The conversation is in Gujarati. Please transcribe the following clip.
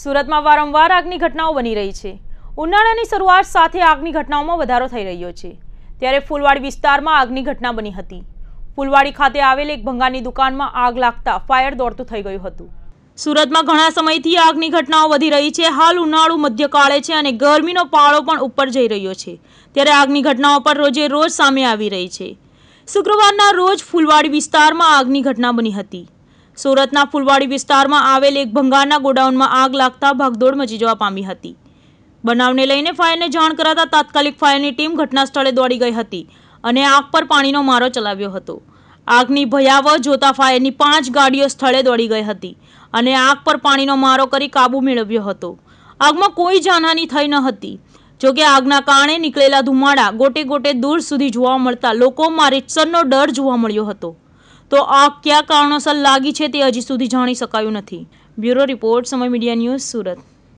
સુરતમાં વારંવાર આગની ઘટનાઓ બની રહી છે ઉનાળાની શરૂઆત સાથે આગની ઘટનાઓમાં વધારો થઈ રહ્યો છે ત્યારે ફૂલવાડી વિસ્તારમાં આગની ઘટના બની હતી ફૂલવાડી ખાતે આવેલ એક ભંગારની દુકાનમાં આગ લાગતા ફાયર દોડતું થઈ ગયું હતું સુરતમાં ઘણા સમયથી આગની ઘટનાઓ વધી રહી છે હાલ ઉનાળુ મધ્યકાળે છે અને ગરમીનો પાળો પણ ઉપર જઈ રહ્યો છે ત્યારે આગની ઘટનાઓ પર રોજે રોજ સામે આવી રહી છે શુક્રવારના રોજ ફૂલવાડી વિસ્તારમાં આગની ઘટના બની હતી સુરતના ફૂલવાડી વિસ્તારમાં આવેલ એક ભંગારના ગોડાઉનમાં આગ લાગતા ભાગદોડ મચી જવા પામી હતી બનાવને લઈને ફાયરને જાણ કરાતા તાત્કાલિક ફાયરની ટીમ ઘટના સ્થળે દોડી ગઈ હતી અને આગ પર પાણીનો મારો ચલાવ્યો હતો આગની ભયાવહ જોતા ફાયરની પાંચ ગાડીઓ સ્થળે દોડી ગઈ હતી અને આગ પર પાણીનો મારો કરી કાબૂ મેળવ્યો હતો આગમાં કોઈ જાનહાની થઈ ન હતી જોકે આગના કારણે નીકળેલા ધુમાડા ગોટે ગોટે દૂર સુધી જોવા મળતા લોકોમાં રીતસરનો ડર જોવા મળ્યો હતો તો આગ ક્યાં કારણોસર લાગી છે તે હજી સુધી જાણી શકાયું નથી bureau report Samay media news Surat